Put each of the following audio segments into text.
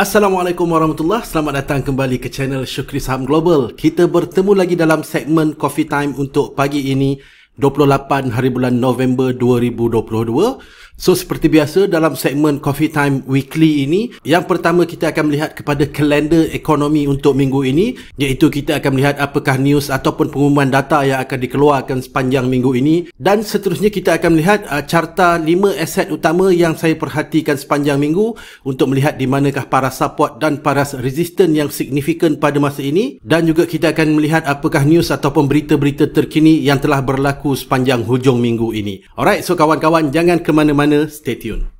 Assalamualaikum warahmatullahi Selamat datang kembali ke channel Syukri Saham Global. Kita bertemu lagi dalam segmen Coffee Time untuk pagi ini 28 hari bulan November 2022. So seperti biasa dalam segmen Coffee Time Weekly ini, yang pertama kita akan melihat kepada kalender ekonomi untuk minggu ini, iaitu kita akan melihat apakah news ataupun pengumuman data yang akan dikeluarkan sepanjang minggu ini dan seterusnya kita akan melihat uh, carta 5 aset utama yang saya perhatikan sepanjang minggu untuk melihat di manakah paras support dan paras resistance yang signifikan pada masa ini dan juga kita akan melihat apakah news ataupun berita-berita terkini yang telah berlaku sepanjang hujung minggu ini. Alright, so kawan-kawan jangan ke mana-mana, stay tune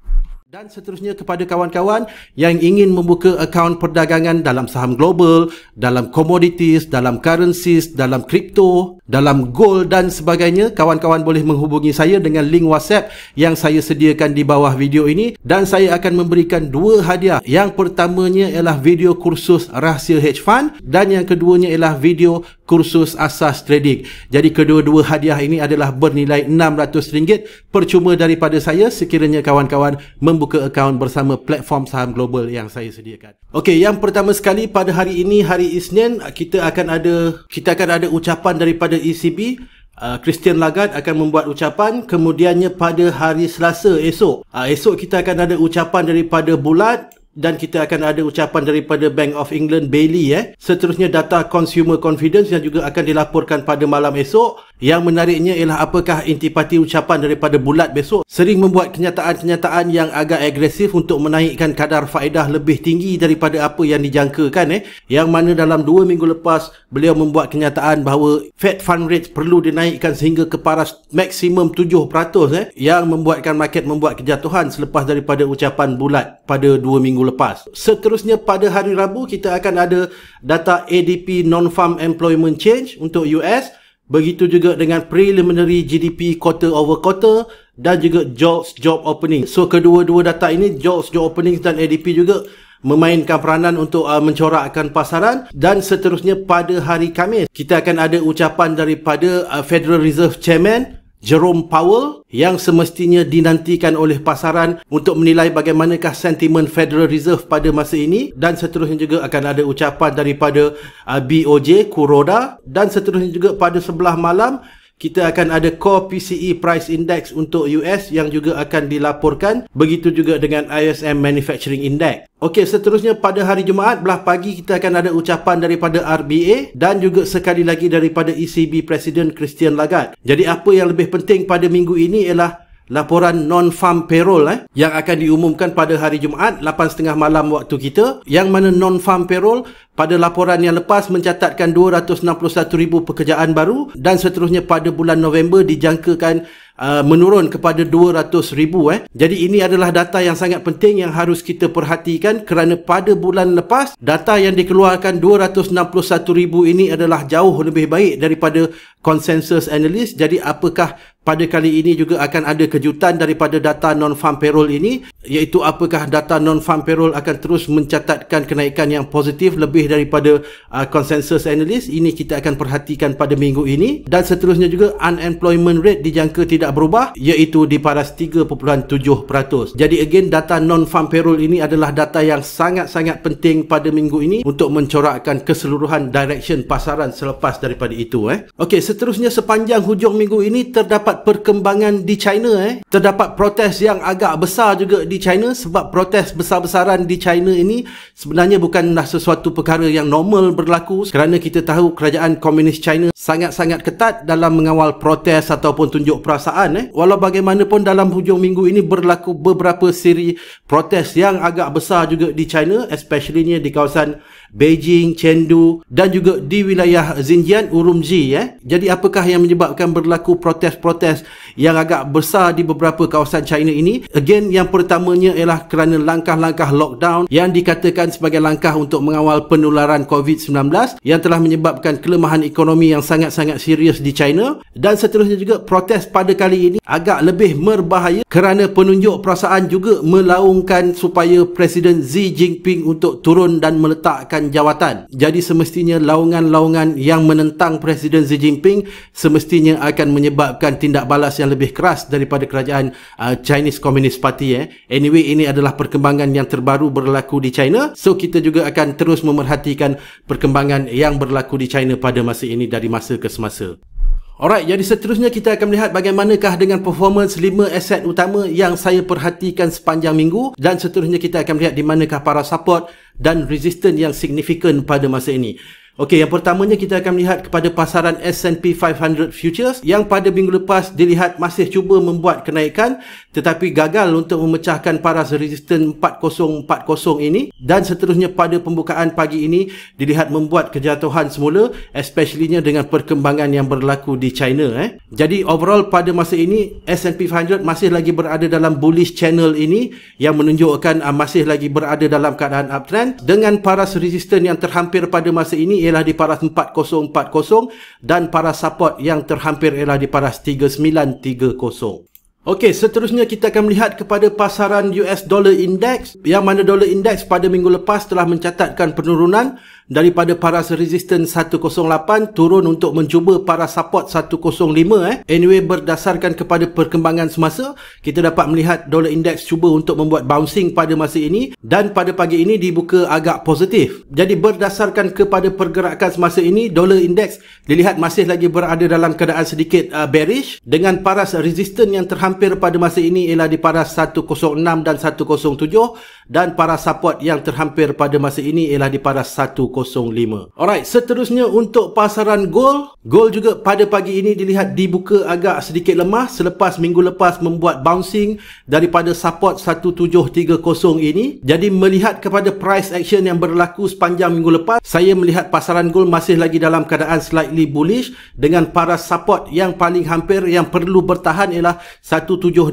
dan seterusnya kepada kawan-kawan yang ingin membuka akaun perdagangan dalam saham global, dalam commodities, dalam currencies, dalam crypto, dalam gold dan sebagainya, kawan-kawan boleh menghubungi saya dengan link WhatsApp yang saya sediakan di bawah video ini dan saya akan memberikan dua hadiah. Yang pertamanya ialah video kursus rahsia hedge fund dan yang keduanya ialah video kursus asas trading. Jadi kedua-dua hadiah ini adalah bernilai RM600 percuma daripada saya sekiranya kawan-kawan mem- membuka akaun bersama platform saham global yang saya sediakan. Okey, yang pertama sekali pada hari ini hari Isnin kita akan ada kita akan ada ucapan daripada ECB ah, Christian Lagarde akan membuat ucapan kemudiannya pada hari Selasa esok. Ah, esok kita akan ada ucapan daripada Bulat, dan kita akan ada ucapan daripada Bank of England Bailey eh seterusnya data consumer confidence yang juga akan dilaporkan pada malam esok yang menariknya ialah apakah intipati ucapan daripada Bulat besok sering membuat kenyataan-kenyataan yang agak agresif untuk menaikkan kadar faedah lebih tinggi daripada apa yang dijangkakan eh yang mana dalam 2 minggu lepas beliau membuat kenyataan bahawa Fed fund rate perlu dinaikkan sehingga ke paras maksimum 7% eh yang membuatkan market membuat kejatuhan selepas daripada ucapan Bulat pada 2 minggu minggu lepas. Seterusnya pada hari Rabu kita akan ada data ADP non-farm employment change untuk US. Begitu juga dengan preliminary GDP quarter over quarter dan juga jobs job opening. So kedua-dua data ini jobs job opening dan ADP juga memainkan peranan untuk uh, mencorakkan pasaran dan seterusnya pada hari Khamis kita akan ada ucapan daripada uh, Federal Reserve Chairman Jerome Powell yang semestinya dinantikan oleh pasaran untuk menilai bagaimanakah sentimen Federal Reserve pada masa ini dan seterusnya juga akan ada ucapan daripada uh, BOJ Kuroda dan seterusnya juga pada sebelah malam kita akan ada core PCE price index untuk US yang juga akan dilaporkan begitu juga dengan ISM manufacturing index. Okey, seterusnya pada hari Jumaat belah pagi kita akan ada ucapan daripada RBA dan juga sekali lagi daripada ECB President Christian Lagarde. Jadi apa yang lebih penting pada minggu ini ialah laporan non-farm payroll eh, yang akan diumumkan pada hari Jumaat 8.30 malam waktu kita yang mana non-farm payroll pada laporan yang lepas mencatatkan 261,000 pekerjaan baru dan seterusnya pada bulan November dijangkakan uh, menurun kepada 200,000 eh. Jadi ini adalah data yang sangat penting yang harus kita perhatikan kerana pada bulan lepas data yang dikeluarkan 261,000 ini adalah jauh lebih baik daripada konsensus analis. Jadi apakah pada kali ini juga akan ada kejutan daripada data non-farm payroll ini iaitu apakah data non-farm payroll akan terus mencatatkan kenaikan yang positif lebih daripada uh, consensus analyst ini kita akan perhatikan pada minggu ini dan seterusnya juga unemployment rate dijangka tidak berubah iaitu di paras 3.7% jadi again data non-farm payroll ini adalah data yang sangat-sangat penting pada minggu ini untuk mencorakkan keseluruhan direction pasaran selepas daripada itu eh. Okey, seterusnya sepanjang hujung minggu ini terdapat perkembangan di China eh. Terdapat protes yang agak besar juga di China sebab protes besar-besaran di China ini sebenarnya bukanlah sesuatu perkara yang normal berlaku kerana kita tahu kerajaan komunis China sangat-sangat ketat dalam mengawal protes ataupun tunjuk perasaan eh. Walau bagaimanapun dalam hujung minggu ini berlaku beberapa siri protes yang agak besar juga di China especiallynya di kawasan Beijing, Chengdu dan juga di wilayah Xinjiang, Urumqi eh. Jadi apakah yang menyebabkan berlaku protes-protes protes yang agak besar di beberapa kawasan China ini. Again, yang pertamanya ialah kerana langkah-langkah lockdown yang dikatakan sebagai langkah untuk mengawal penularan COVID-19 yang telah menyebabkan kelemahan ekonomi yang sangat-sangat serius di China. Dan seterusnya juga, protes pada kali ini agak lebih merbahaya kerana penunjuk perasaan juga melaungkan supaya Presiden Xi Jinping untuk turun dan meletakkan jawatan. Jadi semestinya laungan-laungan yang menentang Presiden Xi Jinping semestinya akan menyebabkan tindakan tindak balas yang lebih keras daripada kerajaan uh, Chinese Communist Party eh. Anyway, ini adalah perkembangan yang terbaru berlaku di China. So kita juga akan terus memerhatikan perkembangan yang berlaku di China pada masa ini dari masa ke semasa. Alright, jadi seterusnya kita akan melihat bagaimanakah dengan performance lima aset utama yang saya perhatikan sepanjang minggu dan seterusnya kita akan melihat di manakah para support dan resistance yang signifikan pada masa ini. Okey, yang pertamanya kita akan melihat kepada pasaran S&P 500 futures yang pada minggu lepas dilihat masih cuba membuat kenaikan tetapi gagal untuk memecahkan paras resisten 4040 ini dan seterusnya pada pembukaan pagi ini dilihat membuat kejatuhan semula especially dengan perkembangan yang berlaku di China eh. Jadi overall pada masa ini S&P 500 masih lagi berada dalam bullish channel ini yang menunjukkan uh, masih lagi berada dalam keadaan uptrend dengan paras resisten yang terhampir pada masa ini ialah di paras 4040 dan paras support yang terhampir ialah di paras 3930. Okey, seterusnya kita akan melihat kepada pasaran US Dollar Index yang mana Dollar Index pada minggu lepas telah mencatatkan penurunan daripada paras resistance 108 turun untuk mencuba paras support 105 eh. Anyway berdasarkan kepada perkembangan semasa, kita dapat melihat dollar index cuba untuk membuat bouncing pada masa ini dan pada pagi ini dibuka agak positif. Jadi berdasarkan kepada pergerakan semasa ini, dollar index dilihat masih lagi berada dalam keadaan sedikit uh, bearish dengan paras resistance yang terhampir pada masa ini ialah di paras 106 dan 107 dan para support yang terhampir pada masa ini ialah di paras 105. Alright, seterusnya untuk pasaran gold, gold juga pada pagi ini dilihat dibuka agak sedikit lemah selepas minggu lepas membuat bouncing daripada support 1730 ini. Jadi melihat kepada price action yang berlaku sepanjang minggu lepas, saya melihat pasaran gold masih lagi dalam keadaan slightly bullish dengan paras support yang paling hampir yang perlu bertahan ialah 1727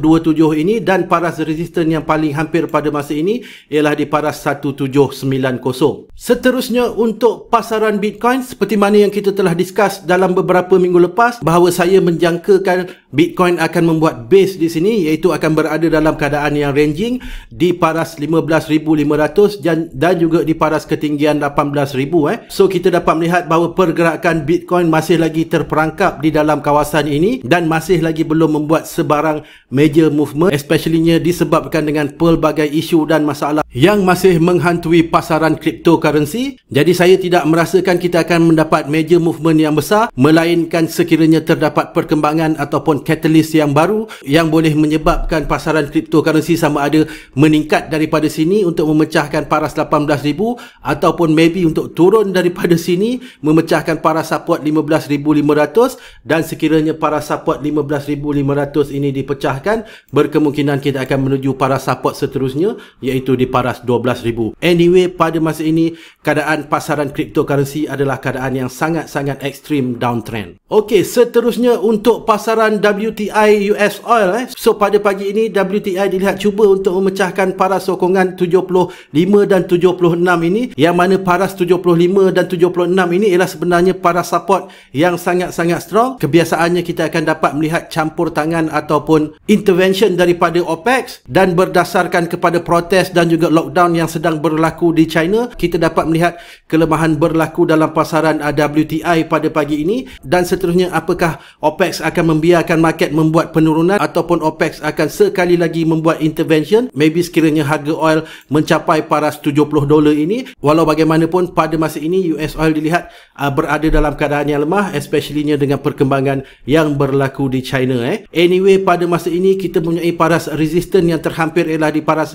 ini dan paras resistance yang paling hampir pada masa ini 1730 ialah di paras 1790. Seterusnya untuk pasaran Bitcoin seperti mana yang kita telah discuss dalam beberapa minggu lepas bahawa saya menjangkakan Bitcoin akan membuat base di sini iaitu akan berada dalam keadaan yang ranging di paras 15500 dan, juga di paras ketinggian 18000 eh. So kita dapat melihat bahawa pergerakan Bitcoin masih lagi terperangkap di dalam kawasan ini dan masih lagi belum membuat sebarang major movement especiallynya disebabkan dengan pelbagai isu dan masalah masalah yang masih menghantui pasaran cryptocurrency. Jadi saya tidak merasakan kita akan mendapat major movement yang besar melainkan sekiranya terdapat perkembangan ataupun catalyst yang baru yang boleh menyebabkan pasaran cryptocurrency sama ada meningkat daripada sini untuk memecahkan paras 18000 ataupun maybe untuk turun daripada sini memecahkan paras support 15500 dan sekiranya paras support 15500 ini dipecahkan berkemungkinan kita akan menuju paras support seterusnya iaitu kripto di paras 12,000. Anyway, pada masa ini, keadaan pasaran cryptocurrency adalah keadaan yang sangat-sangat ekstrim downtrend. Okey, seterusnya untuk pasaran WTI US Oil. Eh. So, pada pagi ini, WTI dilihat cuba untuk memecahkan paras sokongan 75 dan 76 ini yang mana paras 75 dan 76 ini ialah sebenarnya paras support yang sangat-sangat strong. Kebiasaannya kita akan dapat melihat campur tangan ataupun intervention daripada OPEX dan berdasarkan kepada protes test dan juga lockdown yang sedang berlaku di China, kita dapat melihat kelemahan berlaku dalam pasaran uh, WTI pada pagi ini dan seterusnya apakah OPEX akan membiarkan market membuat penurunan ataupun OPEX akan sekali lagi membuat intervention maybe sekiranya harga oil mencapai paras 70 dolar ini walau bagaimanapun pada masa ini US oil dilihat uh, berada dalam keadaan yang lemah especially dengan perkembangan yang berlaku di China eh anyway pada masa ini kita mempunyai paras resistance yang terhampir ialah di paras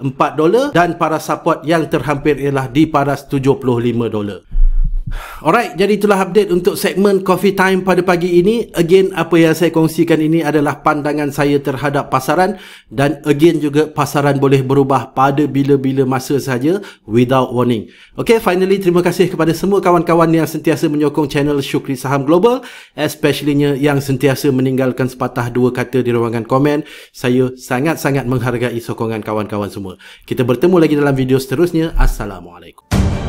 $4 dan para support yang terhampir ialah di paras $75. Alright, jadi itulah update untuk segmen Coffee Time pada pagi ini. Again, apa yang saya kongsikan ini adalah pandangan saya terhadap pasaran dan again juga pasaran boleh berubah pada bila-bila masa saja without warning. Okay, finally terima kasih kepada semua kawan-kawan yang sentiasa menyokong channel Syukri Saham Global especially yang sentiasa meninggalkan sepatah dua kata di ruangan komen. Saya sangat-sangat menghargai sokongan kawan-kawan semua. Kita bertemu lagi dalam video seterusnya. Assalamualaikum.